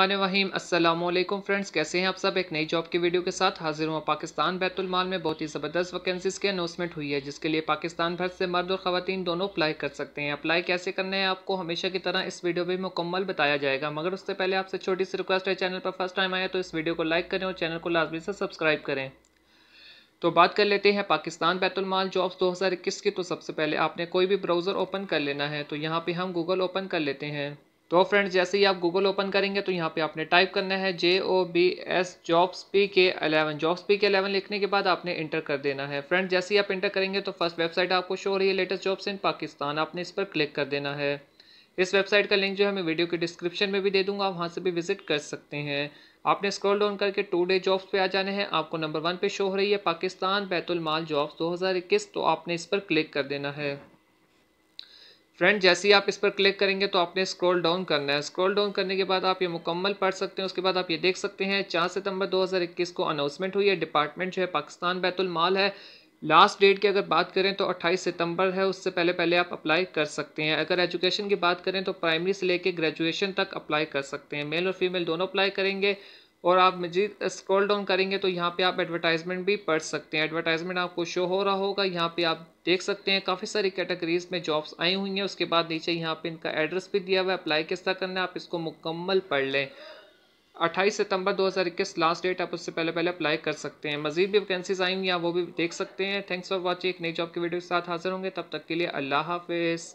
वहीम Aslam friends कैसे हैं आप सब एक नई जॉब की वीडियो के साथ हाजिर हूँ पाकिस्तान बैतुलमाल में बहुत ही ज़बरदस्त वैकेंसीज़ के अनाउंसमेंट हुई है जिसके लिए पाकिस्तान भर से मर्द और ख़वान दोनों अप्लाई कर सकते हैं अप्लाई कैसे करना है आपको हमेशा की तरह इस वीडियो में मुकम्मल बताया जाएगा मगर उससे पहले आपसे छोटी सी रिक्वेस्ट है चैनल पर फर्स्ट टाइम आया तो इस वीडियो को लाइक करें और चैनल को लाजमी से सब्सक्राइब करें तो बात कर लेते हैं पाकिस्तान बैतुलमाल जॉब्स 2021 की तो सबसे पहले आपने कोई भी ब्राउज़र ओपन कर लेना है तो यहाँ पे हम गूगल ओपन कर लेते हैं तो फ्रेंड्स जैसे ही आप गूगल ओपन करेंगे तो यहाँ पे आपने टाइप करना है J O B S jobs P K eleven jobs P K eleven लिखने के बाद आपने इंटर कर देना है फ्रेंड्स जैसे ही आप इंटर करेंगे तो फर्स्ट वेबसाइट आपको शो हो रही है लेटेस्ट जॉब्स इन पाकिस्तान आपने इस पर क्लिक कर देना है इस वेबसाइट का लिंक जो है मैं वीडियो के डिस्क्रिप्शन में भी दे दूंगा आप वहाँ से भी विजिट कर सकते हैं आपने स्क्रॉल डाउन करके टू डे जॉब्स पे आ जाने हैं आपको नंबर वन पे शो हो रही है पाकिस्तान बैतुल माल जॉब्स 2021 तो आपने इस पर क्लिक कर देना है फ्रेंड जैसे ही आप इस पर क्लिक करेंगे तो आपने स्क्रॉल डाउन करना है स्क्रॉल डाउन करने के बाद आप ये मुकम्मल पढ़ सकते हैं उसके बाद आप ये देख सकते हैं चार सितंबर 2021 को अनाउंसमेंट हुई है डिपार्टमेंट जो है पाकिस्तान बैतुलमाल है लास्ट डेट की अगर बात करें तो 28 सितंबर है उससे पहले पहले आप अप्लाई कर सकते हैं अगर एजुकेशन की बात करें तो प्राइमरी से लेकर ग्रेजुएशन तक अप्लाई कर सकते हैं मेल और फीमेल दोनों अप्लाई करेंगे और आप मजीद स्क्रॉल डाउन करेंगे तो यहाँ पे आप एडवर्टाइजमेंट भी पढ़ सकते हैं एडवर्टाइजमेंट आपको शो हो रहा होगा यहाँ पे आप देख सकते हैं काफ़ी सारी कैटेगरीज में जॉब्स आई हुई हैं उसके बाद नीचे यहाँ पे इनका एड्रेस भी दिया हुआ है अप्लाई किस तरह करना है आप इसको मुकम्मल पढ़ लें अट्ठाईस सितंबर दो लास्ट डेट आप उससे पहले पहले अप्लाई कर सकते हैं मजीद भी वैकेंसीज आई हुई हैं आप वो भी देख सकते हैं थैंक्स फॉर वॉचिंग एक नई जॉब की वीडियो के साथ हाजिर होंगे तब तक के लिए अल्लाह हाफिज़